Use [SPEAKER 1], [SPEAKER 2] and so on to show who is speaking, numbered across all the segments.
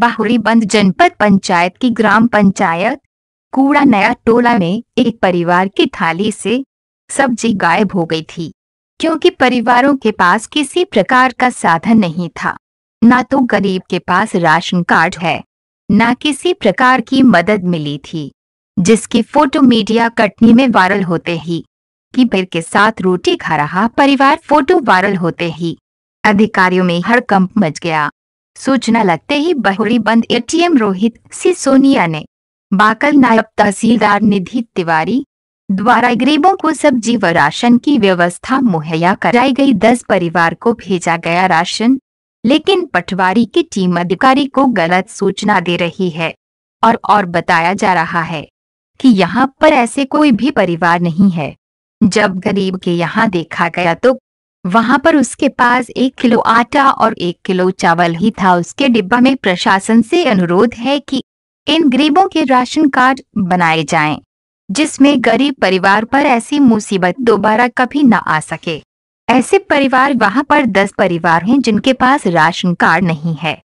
[SPEAKER 1] बाहुरी बंद जनपद पंचायत की ग्राम पंचायत कूड़ा नया टोला में एक परिवार की थाली से सब्जी गायब हो गई थी क्योंकि परिवारों के पास किसी प्रकार का साधन नहीं था ना तो गरीब के पास राशन कार्ड है ना किसी प्रकार की मदद मिली थी जिसकी फोटो मीडिया कटनी में वायरल होते ही कि पेड़ के साथ रोटी खा रहा परिवार फोटो वायरल होते ही अधिकारियों में हड़कंप मच गया सूचना लगते ही बहुरी बंद एटीएम रोहित सिसोनिया ने बाकल नायब तहसीलदार निधि तिवारी द्वारा गरीबों को सब्जी व राशन की व्यवस्था मुहैया कराई गई दस परिवार को भेजा गया राशन लेकिन पटवारी की टीम अधिकारी को गलत सूचना दे रही है और और बताया जा रहा है कि यहाँ पर ऐसे कोई भी परिवार नहीं है जब गरीब के यहाँ देखा गया तो वहां पर उसके पास एक किलो आटा और एक किलो चावल ही था उसके डिब्बा में प्रशासन से अनुरोध है कि इन गरीबों के राशन कार्ड बनाए जाएं, जिसमें गरीब परिवार पर ऐसी मुसीबत दोबारा कभी न आ सके ऐसे परिवार वहां पर दस परिवार हैं जिनके पास राशन कार्ड नहीं है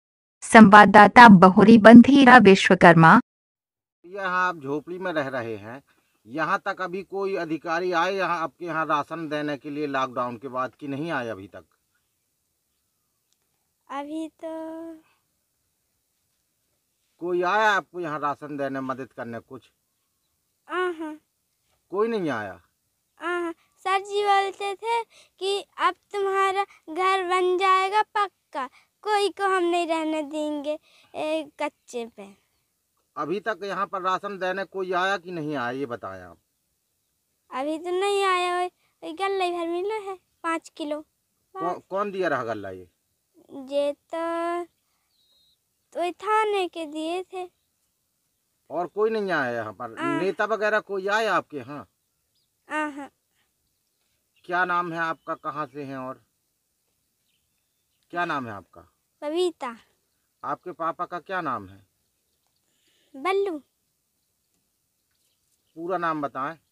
[SPEAKER 1] संवाददाता बहुरी बंधीरा विश्वकर्मा
[SPEAKER 2] यहाँ आप झोपड़ी में रह रहे हैं यहाँ तक अभी कोई अधिकारी आए यहाँ आपके यहाँ राशन देने के लिए लॉकडाउन के बाद की नहीं आए अभी तक अभी तो कोई आया आपको यहाँ राशन देने मदद करने कुछ कोई नहीं आया
[SPEAKER 3] सर जी बोलते थे कि अब तुम्हारा घर बन जाएगा पक्का कोई को हम नहीं रहने देंगे कच्चे पे
[SPEAKER 2] अभी तक यहाँ पर राशन देने कोई आया कि नहीं आया ये बताया आप
[SPEAKER 3] अभी तो नहीं आया गल्ला भर मिला है पाँच किलो कौ,
[SPEAKER 2] कौन दिया रहा गल्ला ये
[SPEAKER 3] ये तो तो थाने के दिए थे
[SPEAKER 2] और कोई नहीं आया यहाँ पर नेता वगैरह कोई आया आपके यहाँ हाँ। क्या नाम है आपका कहाँ से हैं और क्या नाम है आपका पविता आपके पापा का क्या नाम है बल्लू पूरा नाम बताएं